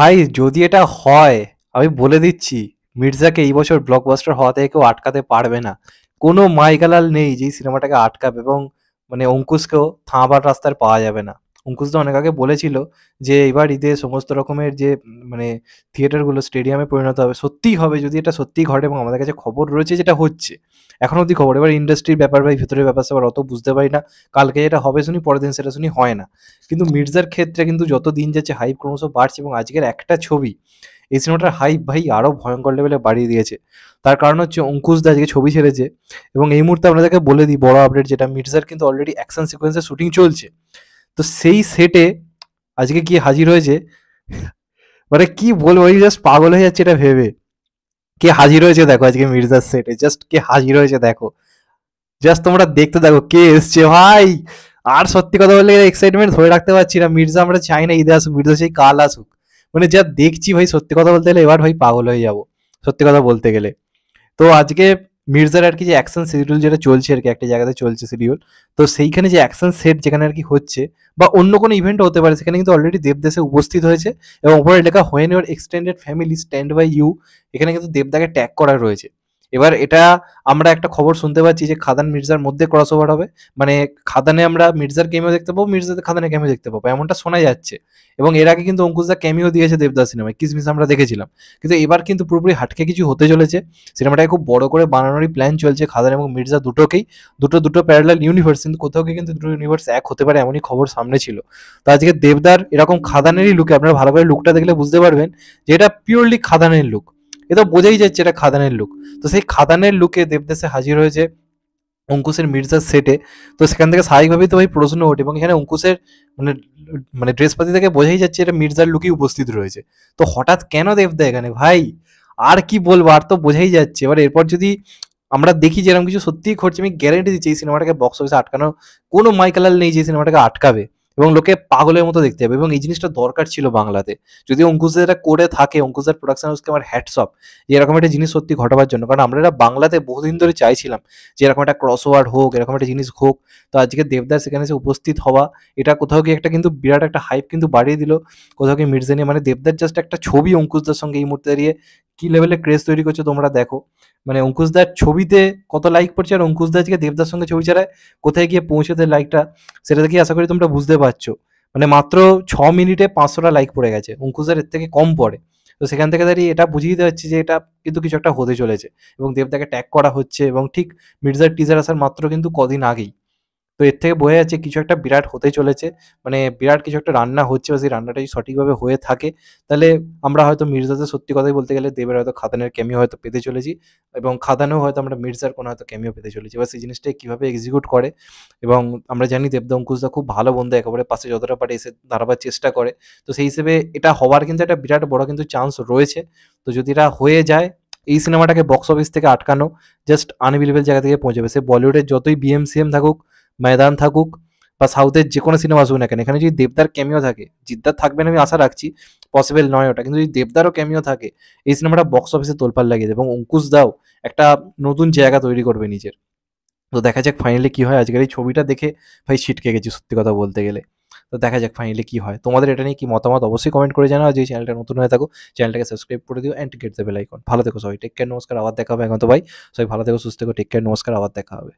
ভাই যদি এটা হয় আমি বলে দিচ্ছি মির্জাকে এই বছর ব্লকবাস্টার হওয়া থেকে কেউ আটকাতে পারবে না কোনো মাইকালাল নেই যেই সিনেমাটাকে আটকাবে এবং মানে অঙ্কুশকেও থামাবার রাস্তায় পাওয়া যাবে না অঙ্কুশদা অনেক আগে বলেছিল যে এবার ঈদে সমস্ত রকমের যে মানে থিয়েটারগুলো স্টেডিয়ামে পরিণত হবে সত্যিই হবে যদি এটা সত্যিই ঘটে এবং আমাদের কাছে খবর রয়েছে যেটা হচ্ছে এখন অবধি খবর এবার ইন্ডাস্ট্রির ব্যাপার বা ভিতরের ব্যাপার সবার অত বুঝতে পারি না কালকে যেটা হবে শুনি পরের দিন সেটা শুনি হয় না কিন্তু মির্জার ক্ষেত্রে কিন্তু যত দিন যাচ্ছে হাইপ ক্রমশ বাড়ছে এবং আজকের একটা ছবি এই সিনেমাটার হাইপ ভাই আরও ভয়ঙ্কর লেভেলে বাড়িয়ে দিয়েছে তার কারণ হচ্ছে অঙ্কুশ দা আজকে ছবি ছেড়েছে এবং এই মুহূর্তে আপনাদেরকে বলে দিই বড় আপডেট যেটা মির্জার কিন্তু অলরেডি অ্যাকশন সিকোয়েন্সের শুটিং চলছে তো সেই সেটে আজকে কি হাজির হয়েছে মানে কি বলবো জাস্ট পাগল হয়ে যাচ্ছে এটা ভেবে কে হাজির হয়েছে দেখো আজকে মির্জার সেটে জাস্ট কে হাজির হয়েছে দেখো জাস্ট তোমরা দেখতে দেখো কে এসছে ভাই আর সত্যি কথা বললে এক্সাইটমেন্ট ধরে রাখতে পারছি না মির্জা আমরা চাই না ঈদে আসুক মির্জা সেই কাল আসুক মানে যা দেখছি ভাই সত্যি কথা বলতে গেলে এবার ভাই পাগল হয়ে যাব সত্যি কথা বলতে গেলে তো আজকে মির্জার আর কি যে অ্যাকশন শিডিউল যেটা চলছে আর কি একটা জায়গাতে চলছে শিডিউল তো সেইখানে যে অ্যাকশন সেট যেখানে আর কি হচ্ছে বা অন্য কোনো ইভেন্ট হতে পারে সেখানে কিন্তু অলরেডি দেবদেশে উপস্থিত হয়েছে এবং ওপরে লেখা when your extended family stand by you এখানে কিন্তু দেবদাকে ট্যাগ করা রয়েছে এবার এটা আমরা একটা খবর শুনতে পাচ্ছি যে খাদান মির্জার মধ্যে ক্রস ওভার হবে মানে খাদানে আমরা মির্জার ক্যামিও দেখতে পাবো মির্জাতে খাদানে ক্যামিও দেখতে পাবো এমনটা শোনা যাচ্ছে এবং এর আগে কিন্তু অঙ্কুশদা ক্যামিও দিয়েছে দেবদাস সিনেমায় কিসমিস আমরা দেখেছিলাম কিন্তু এবার কিন্তু পুরোপুরি হাটকে কিছু হতে চলেছে সিনেমাটাকে খুব বড় করে বানানোরই প্ল্যান চলছে খাদান এবং মির্জা দুটোকেই দুটো দুটো প্যারালাল ইউনিভার্স কিন্তু কোথাও কিন্তু দুটো ইউনিভার্স এক হতে পারে এমনই খবর সামনে ছিল তো আজকে দেবদার এরকম খাদানেরই লুকে আপনারা ভালো করে লুকটা দেখলে বুঝতে পারবেন যে এটা পিওরলি খাদানের লুক এ তো বোঝাই যাচ্ছে এটা খাদানের লুক তো সেই খাদানের লুকে দেবদাসে হাজির হয়েছে অঙ্কুশের মির্জার সেটে তো সেখান থেকে স্বাভাবিকভাবেই তো ভাই প্রশ্ন ওঠে এবং এখানে অঙ্কুশের মানে মানে ড্রেসপাতি থেকে বোঝাই যাচ্ছে এটা মির্জার লুকই উপস্থিত রয়েছে তো হঠাৎ কেন দেবদা এখানে ভাই আর কি বলবো আর তো বোঝাই যাচ্ছে এবার এরপর যদি আমরা দেখি যেরকম কিছু সত্যিই ঘটছে আমি গ্যারেন্টি দিচ্ছি এই সিনেমাটাকে বক্স অফিসে আটকানো কোনো মাইকালাল নেই যে সিনেমাটাকে আটকাবে এবং লোকে পাগলের মতো দেখতে পাবে এবং এই জিনিসটা দরকার ছিল বাংলাতে যদি অঙ্কুশদের এটা করে থাকে অঙ্কুশদের প্রোডাকশন হাউসকে আমার হ্যাটস যে এরকম একটা জিনিস সত্যি ঘটাবার জন্য কারণ আমরা এটা বাংলাতে বহুদিন ধরে চাইছিলাম যে এরকম একটা ক্রস ওয়ার্ড হোক এরকম একটা জিনিস হোক তো আজকে দেবদাস সেখানে এসে উপস্থিত হওয়া এটা কোথাও গিয়ে একটা কিন্তু বিরাট একটা হাইপ কিন্তু বাড়িয়ে দিল কোথাও গিয়ে মির্জানি মানে দেবদার জাস্ট একটা ছবি অঙ্কুশদের সঙ্গে এই মুহূর্তে দাঁড়িয়ে কী লেভেলে ক্রেজ তৈরি করছে তোমরা দেখো মানে অঙ্কুশদার ছবিতে কত লাইক পড়ছে আর অঙ্কুশদা আজকে দেবদার সঙ্গে ছবি ছাড়ায় কোথায় গিয়ে পৌঁছেতে লাইকটা সেটা দেখে আশা করি তোমরা বুঝতে পারছো মানে মাত্র ছ মিনিটে পাঁচশোটা লাইক পড়ে গেছে অঙ্কুশদার এর থেকে কম পড়ে তো সেখান থেকে দাঁড়িয়ে এটা বুঝিয়ে দেওয়া হচ্ছে যে এটা কিন্তু কিছু একটা হতে চলেছে এবং দেবদাকে ট্যাগ করা হচ্ছে এবং ঠিক মির্জার টিজার আসার মাত্র কিন্তু কদিন আগেই তো এর থেকে বোঝা যাচ্ছে কিছু একটা বিরাট হতে চলেছে মানে বিরাট কিছু একটা রান্না হচ্ছে বা সেই রান্নাটা যদি সঠিকভাবে হয়ে থাকে তাহলে আমরা হয়তো মির্জাদের সত্যি কথাই বলতে গেলে দেবের হয়তো খাদানের ক্যামিও হয়তো পেতে চলেছি এবং খাদানেও হয়তো আমরা মির্জার কোনো হয়তো ক্যামিও পেতে চলেছি বা সেই জিনিসটা কীভাবে এক্সিকিউট করে এবং আমরা জানি দেবদঙ্কুশদা খুব ভালো বন্ধু একেবারে পাশে যতটা পারে এসে দাঁড়াবার চেষ্টা করে তো সেই হিসেবে এটা হওয়ার কিন্তু একটা বিরাট বড় কিন্তু চান্স রয়েছে তো যদি এটা হয়ে যায় এই সিনেমাটাকে বক্স অফিস থেকে আটকানো জাস্ট আনবিলেবেল জায়গা থেকে পৌঁছাবে সে বলিউডের যতই বিএমসিএম থাকুক ময়দান থাকুক বা সাউথের যে কোনো সিনেমা আসুক না কেন এখানে যদি দেবদার ক্যামিও থাকে জিদ্দার থাকবেন আমি আশা রাখছি পসিবল নয় ওটা কিন্তু যদি দেবদারও ক্যামিও থাকে এই সিনেমাটা বক্স অফিসে তোলপাল লাগিয়ে দেবে এবং অঙ্কুশ দাও একটা নতুন জায়গা তৈরি করবে নিজের তো দেখা যাক ফাইনালি কী হয় আজকের এই ছবিটা দেখে ভাই ছিটকে গেছি সত্যি কথা বলতে গেলে তো দেখা যাক ফাইনালি কী হয় তোমাদের এটা নিয়ে কি মতামত অবশ্যই কমেন্ট করে জানাও যে চ্যানেলটা নতুন হয়ে থাকো চ্যানেলটাকে সাবস্ক্রাইব করে দিও অ্যান্ড গেট দেবে লাইকন ভালো থেকো সবাই টেক কেয়ার নমস্কার আবার দেখা হবে এখন তো ভাই সবাই ভালো থেকো সুস্থ থেকো টেক কেয়ার নমস্কার আবার দেখা হবে